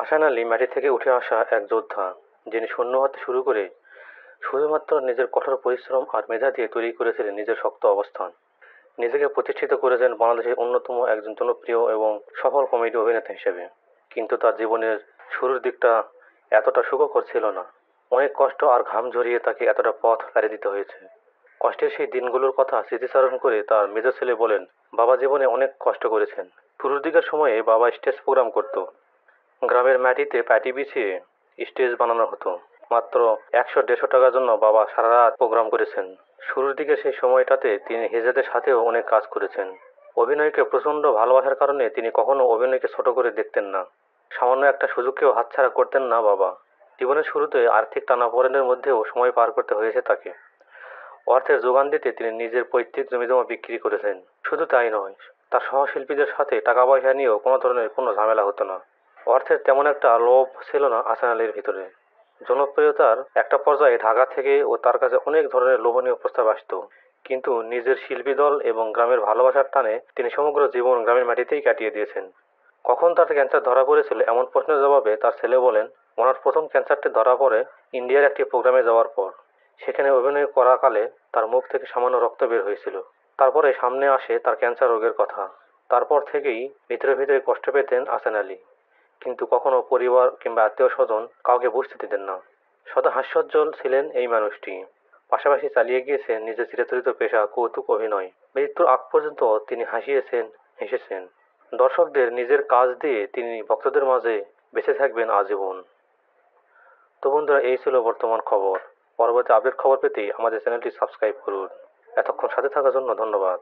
হাসান আলী মাটি থেকে উঠে আসা এক যোদ্ধা যিনি শূন্য হাতে শুরু করে শুধুমাত্র নিজের কঠোর পরিশ্রম আর মেধা দিয়ে তৈরি করেছিলেন নিজের শক্ত অবস্থান নিজেকে প্রতিষ্ঠিত করেছেন বাংলাদেশের অন্যতম একজন জনপ্রিয় এবং সফল কমেডি অভিনেতা হিসেবে কিন্তু তার জীবনের শুরুর দিকটা এতটা সুখকর ছিল না অনেক কষ্ট আর ঘাম ঝরিয়ে তাকে এতটা পথ ফেলে দিতে হয়েছে কষ্টের সেই দিনগুলোর কথা স্মৃতিচারণ করে তার মেজ ছেলে বলেন বাবা জীবনে অনেক কষ্ট করেছেন শুরুর দিকের সময়ে বাবা স্টেজ প্রোগ্রাম করতো গ্রামের মাটিতে পাটি বিছিয়ে স্টেজ বানানো হতো মাত্র একশো দেড়শো টাকার জন্য বাবা সারা রাত প্রোগ্রাম করেছেন শুরুর দিকে সেই সময়টাতে তিনি হেজাদের সাথেও অনেক কাজ করেছেন অভিনয়কে প্রচণ্ড ভালোবাসার কারণে তিনি কখনো অভিনয়কে ছোট করে দেখতেন না সামান্য একটা সুযোগকেও হাতছাড়া করতেন না বাবা জীবনের শুরুতে আর্থিক টানাপোড়েনের মধ্যেও সময় পার করতে হয়েছে তাকে অর্থের যোগান দিতে তিনি নিজের পৈতৃক জমিজমা বিক্রি করেছেন শুধু তাই নয় তার সহশিল্পীদের সাথে টাকা পয়সা নিয়েও কোনো ধরনের কোনো ঝামেলা হতো না অর্থের তেমন একটা লোভ ছিল না আসান আলীর ভিতরে জনপ্রিয়তার একটা পর্যায়ে ঢাকা থেকে ও তার কাছে অনেক ধরনের লোভনীয় প্রস্তাব আসত কিন্তু নিজের শিল্পী দল এবং গ্রামের ভালোবাসার টানে তিনি সমগ্র জীবন গ্রামের মাটিতেই কাটিয়ে দিয়েছেন কখন তার ক্যান্সার ধরা পড়েছিল এমন প্রশ্নের জবাবে তার ছেলে বলেন ওনার প্রথম ক্যান্সারটি ধরা পড়ে ইন্ডিয়ার একটি প্রোগ্রামে যাওয়ার পর সেখানে অভিনয় করাকালে তার মুখ থেকে সামান্য রক্ত বের হয়েছিল তারপরে সামনে আসে তার ক্যান্সার রোগের কথা তারপর থেকেই ভিতরে ভিতরে কষ্ট পেতেন আসান আলী কিন্তু কখনো পরিবার কিংবা আত্মীয় স্বজন কাউকে বুঝতে দিতেন না সদা হাস্যজ্জ্বল ছিলেন এই মানুষটি পাশাপাশি চালিয়ে গিয়েছেন নিজের চিরাচরিত পেশা কৌতুক অভিনয় মৃত্যুর আগ পর্যন্ত তিনি হাসিয়েছেন হেসেছেন দর্শকদের নিজের কাজ দিয়ে তিনি ভক্তদের মাঝে বেঁচে থাকবেন আজীবন তো বন্ধুরা এই ছিল বর্তমান খবর পরবর্তী আপডেট খবর পেতে আমাদের চ্যানেলটি সাবস্ক্রাইব করুন এতক্ষণ সাথে থাকার জন্য ধন্যবাদ